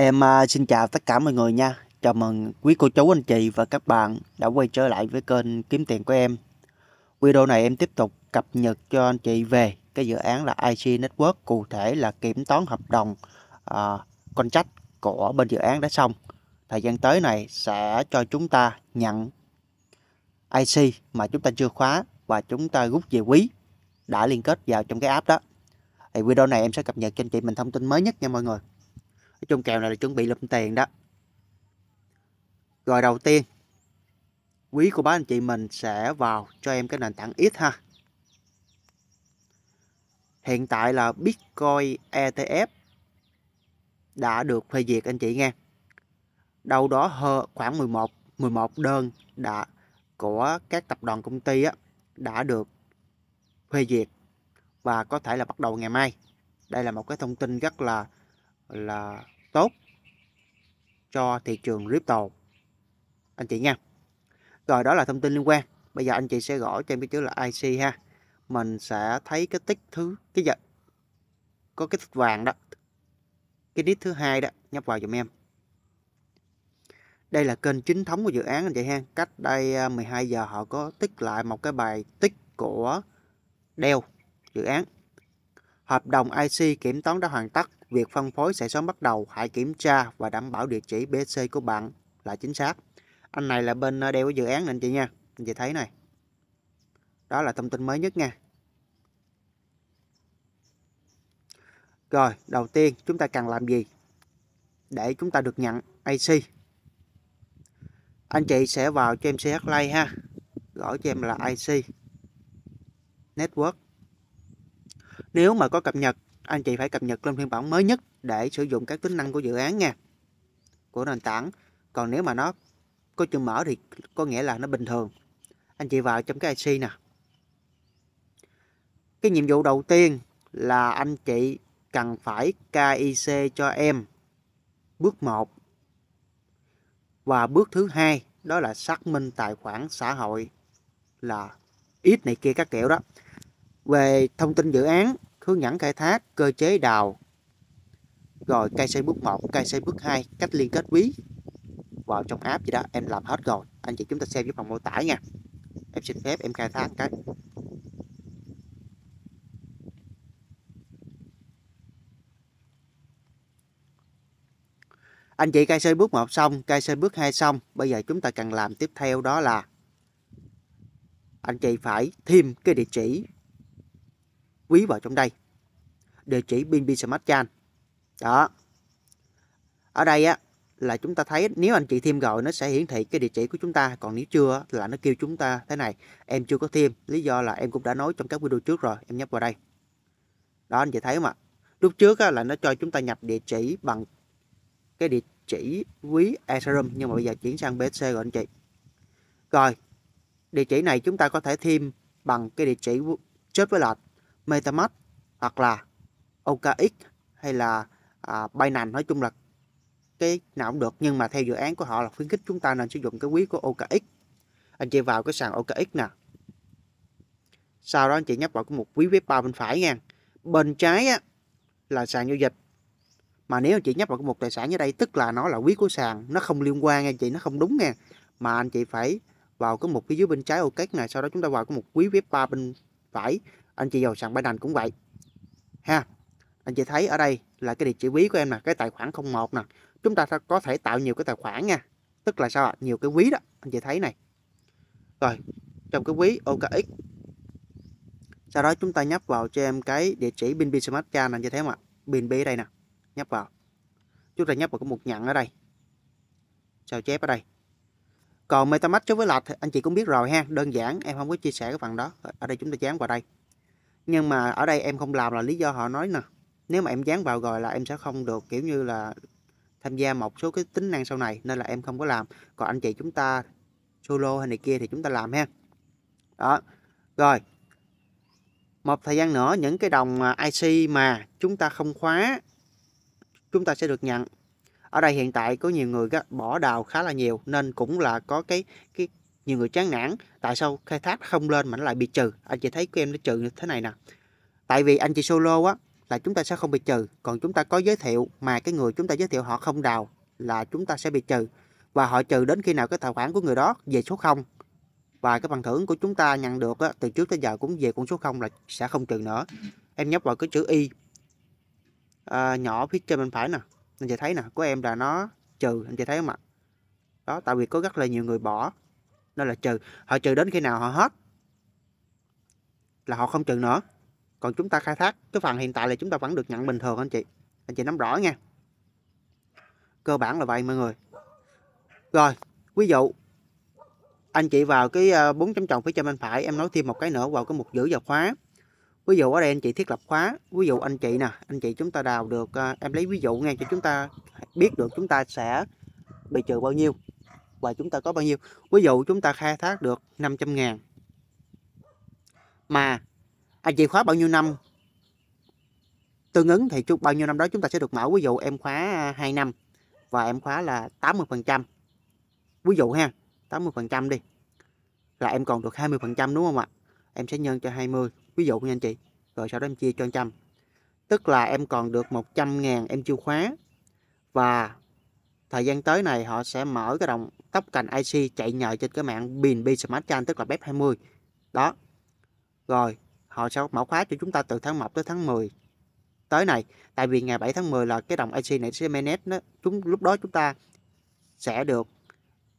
Em à, xin chào tất cả mọi người nha Chào mừng quý cô chú anh chị và các bạn đã quay trở lại với kênh Kiếm Tiền của em Video này em tiếp tục cập nhật cho anh chị về cái dự án là IC Network Cụ thể là kiểm toán hợp đồng uh, contract của bên dự án đã xong Thời gian tới này sẽ cho chúng ta nhận IC mà chúng ta chưa khóa và chúng ta rút về quý đã liên kết vào trong cái app đó thì video này em sẽ cập nhật cho anh chị mình thông tin mới nhất nha mọi người nói chung kèo này là chuẩn bị lụm tiền đó rồi đầu tiên quý cô bác anh chị mình sẽ vào cho em cái nền tảng ít ha hiện tại là bitcoin etf đã được phê duyệt anh chị nghe đâu đó hơ khoảng 11 11 đơn đã của các tập đoàn công ty á, đã được phê duyệt và có thể là bắt đầu ngày mai đây là một cái thông tin rất là là tốt cho thị trường crypto anh chị nha rồi đó là thông tin liên quan bây giờ anh chị sẽ gõ trên cái chữ là IC ha mình sẽ thấy cái tích thứ cái giờ có cái tích vàng đó cái nít thứ hai đó nhấp vào dùm em đây là kênh chính thống của dự án anh chị ha cách đây 12 à, giờ họ có tích lại một cái bài tích của đeo dự án hợp đồng IC kiểm toán đã hoàn tất việc phân phối sẽ sớm bắt đầu, hãy kiểm tra và đảm bảo địa chỉ BC của bạn là chính xác. Anh này là bên ờ, đeo dự án này anh chị nha. Anh chị thấy này. Đó là thông tin mới nhất nha. Rồi, đầu tiên chúng ta cần làm gì? Để chúng ta được nhận AC. Anh chị sẽ vào cho em CH Play ha. Gọi cho em là IC. Network. Nếu mà có cập nhật anh chị phải cập nhật lên phiên bản mới nhất để sử dụng các tính năng của dự án nha của nền tảng còn nếu mà nó có chữ mở thì có nghĩa là nó bình thường anh chị vào trong cái IC nè cái nhiệm vụ đầu tiên là anh chị cần phải KIC cho em bước 1 và bước thứ hai đó là xác minh tài khoản xã hội là ít này kia các kiểu đó về thông tin dự án hướng dẫn khai thác, cơ chế đào, rồi cây xây bước 1, cây xây bước 2, cách liên kết quý vào trong app gì đó em làm hết rồi anh chị chúng ta xem dưới phần mô tả nha em xin phép em khai thác cái anh chị cây xây bước 1 xong cây xây bước 2 xong bây giờ chúng ta cần làm tiếp theo đó là anh chị phải thêm cái địa chỉ quý vào trong đây địa chỉ BNB Smart Chan đó ở đây á là chúng ta thấy nếu anh chị thêm gọi nó sẽ hiển thị cái địa chỉ của chúng ta còn nếu chưa là nó kêu chúng ta thế này em chưa có thêm lý do là em cũng đã nói trong các video trước rồi em nhấp vào đây đó anh chị thấy không ạ lúc trước á, là nó cho chúng ta nhập địa chỉ bằng cái địa chỉ quý Ethereum nhưng mà bây giờ chuyển sang BSC rồi anh chị rồi địa chỉ này chúng ta có thể thêm bằng cái địa chỉ chết với lệch MetaMask hoặc là OKX hay là à, Binance nói chung là cái nào cũng được nhưng mà theo dự án của họ là khuyến khích chúng ta nên sử dụng cái quý của OKX anh chị vào cái sàn OKX nè sau đó anh chị nhấp vào cái mục quý web 3 bên phải nha bên trái á, là sàn giao dịch mà nếu anh chị nhấp vào cái mục tài sản ở đây tức là nó là quý của sàn nó không liên quan anh chị nó không đúng nha mà anh chị phải vào cái mục phía dưới bên trái OKX này sau đó chúng ta vào cái mục quý web 3 bên phải anh chị vào sàn Binance cũng vậy ha anh chị thấy ở đây là cái địa chỉ ví của em nè cái tài khoản 01 nè chúng ta có thể tạo nhiều cái tài khoản nha tức là sao nhiều cái ví đó anh chị thấy này rồi trong cái ví OKX sau đó chúng ta nhấp vào cho em cái địa chỉ BNB Smart Card anh chị thấy không ạ à? BNB đây nè nhấp vào chúng ta nhấp vào cái mục nhận ở đây sao chép ở đây còn MetaMask với lạch anh chị cũng biết rồi ha đơn giản em không có chia sẻ cái phần đó ở đây chúng ta dán vào đây nhưng mà ở đây em không làm là lý do họ nói nè nếu mà em dán vào rồi là em sẽ không được kiểu như là tham gia một số cái tính năng sau này nên là em không có làm còn anh chị chúng ta solo hay này kia thì chúng ta làm ha đó rồi một thời gian nữa những cái đồng à, IC mà chúng ta không khóa chúng ta sẽ được nhận ở đây hiện tại có nhiều người bỏ đào khá là nhiều nên cũng là có cái cái nhiều người chán nản tại sao khai thác không lên mà nó lại bị trừ anh chị thấy của em nó trừ như thế này nè tại vì anh chị solo á là chúng ta sẽ không bị trừ còn chúng ta có giới thiệu mà cái người chúng ta giới thiệu họ không đào là chúng ta sẽ bị trừ và họ trừ đến khi nào cái tài khoản của người đó về số 0 và cái phần thưởng của chúng ta nhận được á, từ trước tới giờ cũng về con số 0 là sẽ không trừ nữa em nhấp vào cái chữ y à, nhỏ phía trên bên phải nè anh chị thấy nè của em là nó trừ anh chị thấy không ạ đó tại vì có rất là nhiều người bỏ nó là trừ họ trừ đến khi nào họ hết là họ không trừ nữa còn chúng ta khai thác cái phần hiện tại là chúng ta vẫn được nhận bình thường anh chị anh chị nắm rõ nha cơ bản là vậy mọi người rồi ví dụ anh chị vào cái ờ, bốn chấm tròn phía trên bên phải em nói thêm một cái nữa vào cái mục giữ vào khóa ví dụ ở đây anh chị thiết lập khóa ví dụ anh chị nè anh chị chúng ta đào được ờ, em lấy ví dụ nghe cho chúng ta biết được chúng ta sẽ bị trừ bao nhiêu và chúng ta có bao nhiêu ví dụ chúng ta khai thác được 500 ngàn mà anh à, chị khóa bao nhiêu năm tương ứng thì bao nhiêu năm đó chúng ta sẽ được mở ví dụ em khóa 2 à, năm và em khóa là 80% ví dụ ha 80% đi là em còn được 20% đúng không ạ em sẽ nhân cho 20 ví dụ nha anh chị rồi sau đó em chia cho 100 tức là em còn được 100 ngàn em chưa khóa và thời gian tới này họ sẽ mở cái đồng tóc cành IC chạy nhờ trên cái mạng BNB Smart Chain tức là BEP20 đó rồi họ sẽ mở khóa cho chúng ta từ tháng 1 tới tháng 10 tới này tại vì ngày 7 tháng 10 là cái đồng IC này sẽ manage nó chúng lúc đó chúng ta sẽ được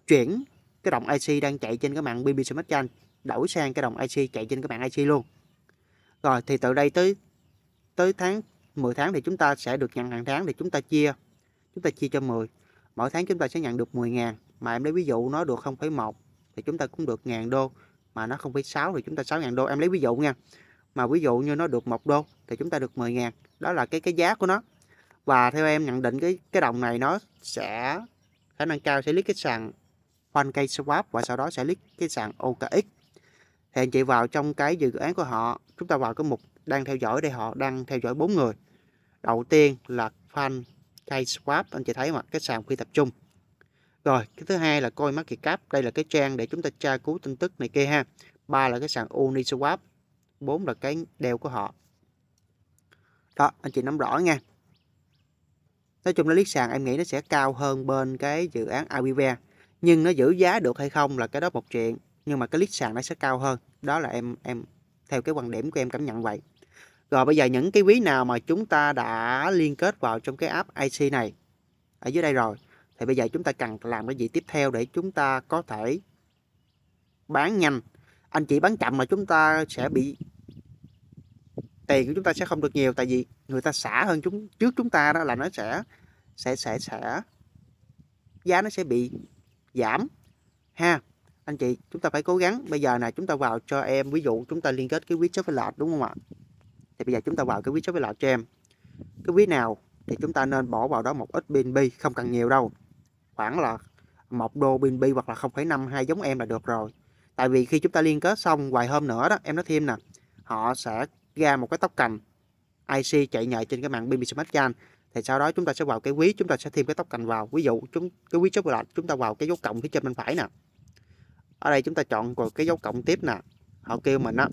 chuyển cái đồng IC đang chạy trên cái mạng BNB Smart Chain đổi sang cái đồng IC chạy trên cái mạng IC luôn rồi thì từ đây tới tới tháng 10 tháng thì chúng ta sẽ được nhận hàng tháng thì chúng ta chia chúng ta chia cho 10 mỗi tháng chúng ta sẽ nhận được 10 000 mà em lấy ví dụ nó được 0,1 thì chúng ta cũng được ngàn đô mà nó 0,6 thì chúng ta 6 000 đô em lấy ví dụ nha mà ví dụ như nó được 1 đô thì chúng ta được 10 000 đó là cái cái giá của nó và theo em nhận định cái cái đồng này nó sẽ khả năng cao sẽ lít cái sàn 1K Swap và sau đó sẽ lít cái sàn OKX thì anh chị vào trong cái dự án của họ chúng ta vào cái mục đang theo dõi đây họ đang theo dõi bốn người đầu tiên là fan Trade Swap anh chị thấy mà cái sàn khi tập trung rồi cái thứ hai là coi market cap đây là cái trang để chúng ta tra cứu tin tức này kia ha ba là cái sàn Uniswap bốn là cái đeo của họ đó anh chị nắm rõ nha nói chung là liếc sàn em nghĩ nó sẽ cao hơn bên cái dự án Aviva nhưng nó giữ giá được hay không là cái đó một chuyện nhưng mà cái lít sàn nó sẽ cao hơn đó là em em theo cái quan điểm của em cảm nhận vậy rồi bây giờ những cái ví nào mà chúng ta đã liên kết vào trong cái app IC này ở dưới đây rồi thì bây giờ chúng ta cần làm cái gì tiếp theo để chúng ta có thể bán nhanh anh chị bán chậm mà chúng ta sẽ bị tiền của chúng ta sẽ không được nhiều tại vì người ta xả hơn chúng trước chúng ta đó là nó sẽ sẽ sẽ sẽ giá nó sẽ bị giảm ha anh chị chúng ta phải cố gắng bây giờ này chúng ta vào cho em ví dụ chúng ta liên kết cái quyết với lệch đúng không ạ thì bây giờ chúng ta vào cái ví số với lọ cho em cái ví nào thì chúng ta nên bỏ vào đó một ít BNB không cần nhiều đâu khoảng là một đô BNB hoặc là hai giống em là được rồi tại vì khi chúng ta liên kết xong vài hôm nữa đó em nói thêm nè họ sẽ ra một cái tóc cành IC chạy nhảy trên cái mạng BNB Smart Chain thì sau đó chúng ta sẽ vào cái quý chúng ta sẽ thêm cái tóc cành vào ví dụ chúng cái quý số lọt chúng ta vào cái dấu cộng phía trên bên phải nè ở đây chúng ta chọn vào cái dấu cộng tiếp nè họ kêu mình á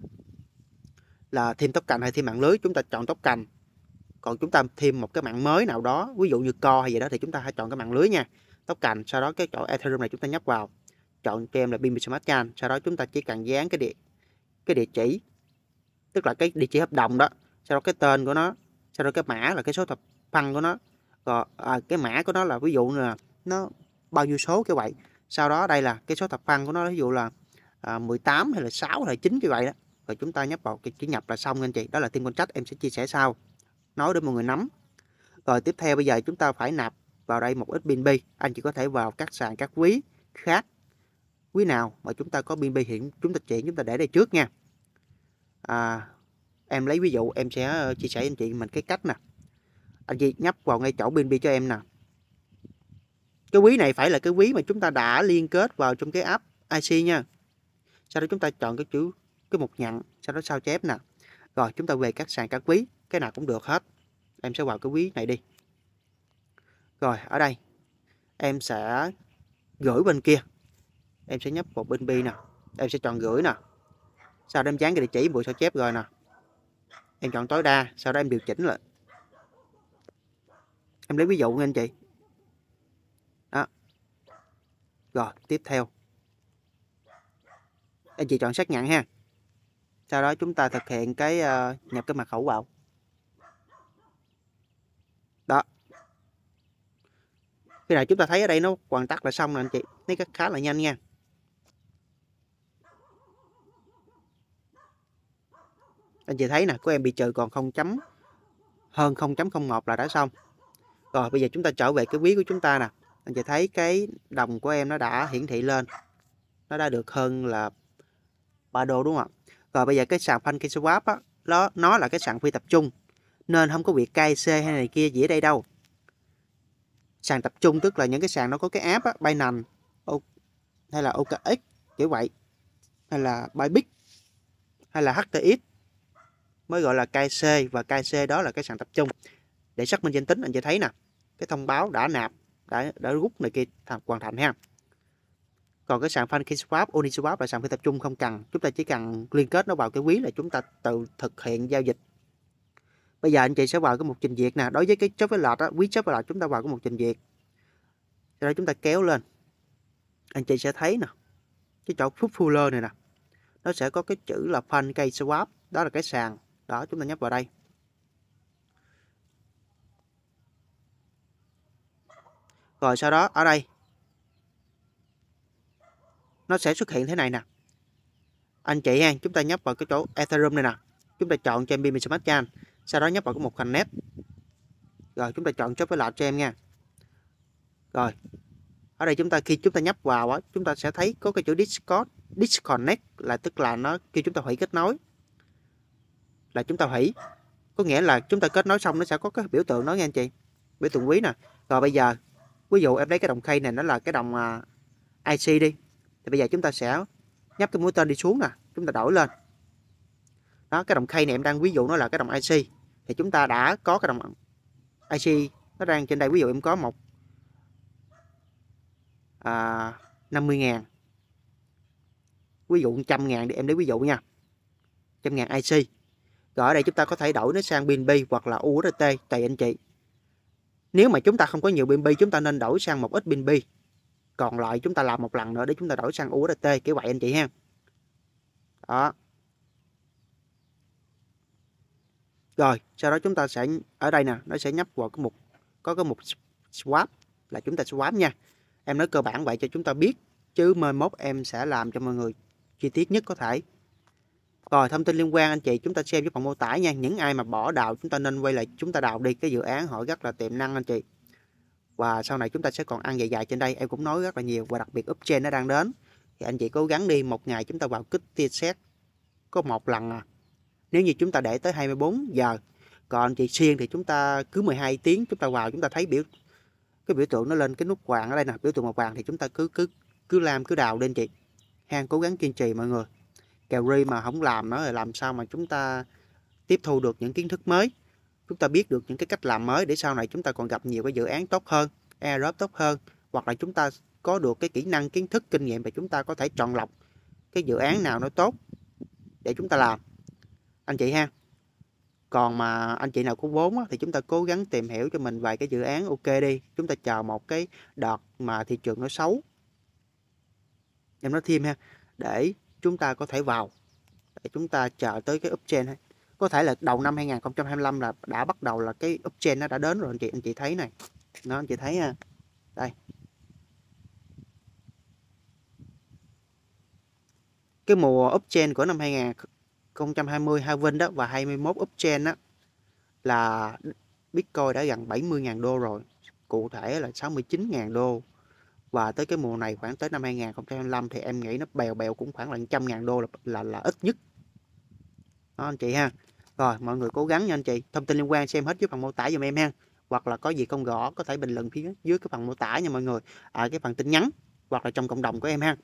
là thêm tóc cành hay thêm mạng lưới chúng ta chọn tóc cành còn chúng ta thêm một cái mạng mới nào đó ví dụ như co hay gì đó thì chúng ta hãy chọn cái mạng lưới nha tóc cành sau đó cái chỗ ethereum này chúng ta nhấp vào chọn cho em là BNB Smart Chain sau đó chúng ta chỉ cần dán cái địa cái địa chỉ tức là cái địa chỉ hợp đồng đó sau đó cái tên của nó sau đó cái mã là cái số thập phân của nó rồi à, cái mã của nó là ví dụ là nó bao nhiêu số cái vậy sau đó đây là cái số thập phân của nó ví dụ là à, 18 hay là 6 hay là 9 cái vậy đó rồi chúng ta nhấp vào cái chữ nhập là xong anh chị đó là team trách em sẽ chia sẻ sau nói để mọi người nắm rồi tiếp theo bây giờ chúng ta phải nạp vào đây một ít BNB anh chị có thể vào các sàn các quý khác quý nào mà chúng ta có BNB hiện chúng ta chuyển chúng ta để đây trước nha à, em lấy ví dụ em sẽ ờ, chia sẻ anh chị mình cái cách nè anh chị nhấp vào ngay chỗ BNB cho em nè cái quý này phải là cái quý mà chúng ta đã liên kết vào trong cái app IC nha sau đó chúng ta chọn cái chữ cái mục nhận sau đó sao chép nè rồi chúng ta về các sàn các quý cái nào cũng được hết em sẽ vào cái quý này đi rồi ở đây em sẽ gửi bên kia em sẽ nhấp vào bên bi nè em sẽ chọn gửi nè sau đó em dán cái địa chỉ buổi sao chép rồi nè em chọn tối đa sau đó em điều chỉnh lại em lấy ví dụ nha anh chị đó rồi tiếp theo anh chị chọn xác nhận ha sau đó chúng ta thực hiện cái uh, nhập cái mật khẩu vào đó khi nào chúng ta thấy ở đây nó hoàn tất là xong rồi anh chị nó khá là nhanh nha anh chị thấy nè của em bị trừ còn không chấm hơn 0.01 là đã xong rồi bây giờ chúng ta trở về cái ví của chúng ta nè anh chị thấy cái đồng của em nó đã hiển thị lên nó đã được hơn là ba đô đúng không ạ còn bây giờ cái sàn phanh swap á, nó, nó là cái sàn phi tập trung. Nên không có việc KC hay này kia gì ở đây đâu. Sàn tập trung tức là những cái sàn nó có cái app á, Binance o, hay là OKX kiểu vậy. Hay là Bybit hay là HTX mới gọi là KC và KC đó là cái sàn tập trung. Để xác minh danh tính anh chị thấy nè, cái thông báo đã nạp, đã đã rút này kia hoàn thành ha còn cái sàn Funky Swap, Uniswap là sàn phi tập trung không cần chúng ta chỉ cần liên kết nó vào cái quý là chúng ta tự thực hiện giao dịch bây giờ anh chị sẽ vào cái mục trình duyệt nè đối với cái chốt với lọt á quý chốt với lọt chúng ta vào cái mục trình duyệt sau đó chúng ta kéo lên anh chị sẽ thấy nè cái chỗ phút fuller này nè nó sẽ có cái chữ là fan cây swap đó là cái sàn đó chúng ta nhấp vào đây rồi sau đó ở đây nó sẽ xuất hiện thế này nè anh chị ha chúng ta nhấp vào cái chỗ Ethereum này nè chúng ta chọn cho em BB Smart Chain sau đó nhấp vào cái một hành nét rồi chúng ta chọn chốt với lại cho em nha rồi ở đây chúng ta khi chúng ta nhấp vào á chúng ta sẽ thấy có cái chữ Discord disconnect là tức là nó khi chúng ta hủy kết nối là chúng ta hủy có nghĩa là chúng ta kết nối xong nó sẽ có cái biểu tượng đó nha anh chị biểu tượng quý nè rồi bây giờ ví dụ em lấy cái đồng khay này nó là cái đồng à, IC đi thì bây giờ chúng ta sẽ nhấp cái mũi tên đi xuống nè chúng ta đổi lên đó cái đồng khay này em đang ví dụ nó là cái đồng IC thì chúng ta đã có cái đồng IC nó đang trên đây ví dụ em có một à, 50 ngàn ví dụ 100 ngàn để em lấy ví dụ nha 100 ngàn IC rồi ở đây chúng ta có thể đổi nó sang BNB hoặc là URT tùy anh chị nếu mà chúng ta không có nhiều BNB chúng ta nên đổi sang một ít BNB còn lại chúng ta làm một lần nữa để chúng ta đổi sang USDT kiểu vậy anh chị ha đó rồi sau đó chúng ta sẽ ở đây nè nó sẽ nhấp vào cái mục có cái mục swap là chúng ta swap nha em nói cơ bản vậy cho chúng ta biết chứ mai mốt em sẽ làm cho mọi người chi tiết nhất có thể rồi thông tin liên quan anh chị chúng ta xem với phần mô tả nha những ai mà bỏ đào chúng ta nên quay lại chúng ta đào đi cái dự án họ rất là tiềm năng anh chị và sau này chúng ta sẽ còn ăn dài dài trên đây em cũng nói rất là nhiều và đặc biệt up trên nó đang đến thì anh chị cố gắng đi một ngày chúng ta vào kích tia xét có một lần à nếu như chúng ta để tới 24 giờ còn chị xuyên thì chúng ta cứ 12 tiếng chúng ta vào chúng ta thấy biểu cái biểu tượng nó lên cái nút vàng ở đây nè biểu tượng màu vàng thì chúng ta cứ cứ cứ làm cứ đào lên chị hàng cố gắng kiên trì mọi người ri mà không làm nó là làm sao mà chúng ta tiếp thu được những kiến thức mới chúng ta biết được những cái cách làm mới để sau này chúng ta còn gặp nhiều cái dự án tốt hơn airdrop tốt hơn hoặc là chúng ta có được cái kỹ năng kiến thức kinh nghiệm và chúng ta có thể chọn lọc cái dự án nào nó tốt để chúng ta làm anh chị ha còn mà anh chị nào có vốn á, thì chúng ta cố gắng tìm hiểu cho mình vài cái dự án ok đi chúng ta chờ một cái đợt mà thị trường nó xấu em nói thêm ha để chúng ta có thể vào để chúng ta chờ tới cái uptrend ha có thể là đầu năm 2025 là đã bắt đầu là cái uptrend nó đã đến rồi anh chị anh chị thấy này nó anh chị thấy đây cái mùa uptrend của năm 2020 Harvin đó và 21 uptrend đó là Bitcoin đã gần 70.000 đô rồi cụ thể là 69.000 đô và tới cái mùa này khoảng tới năm 2025 thì em nghĩ nó bèo bèo cũng khoảng là 100.000 đô là, là là ít nhất đó anh chị ha rồi mọi người cố gắng nha anh chị thông tin liên quan xem hết dưới phần mô tả dùm em ha hoặc là có gì không rõ có thể bình luận phía dưới cái phần mô tả nha mọi người ở cái phần tin nhắn hoặc là trong cộng đồng của em ha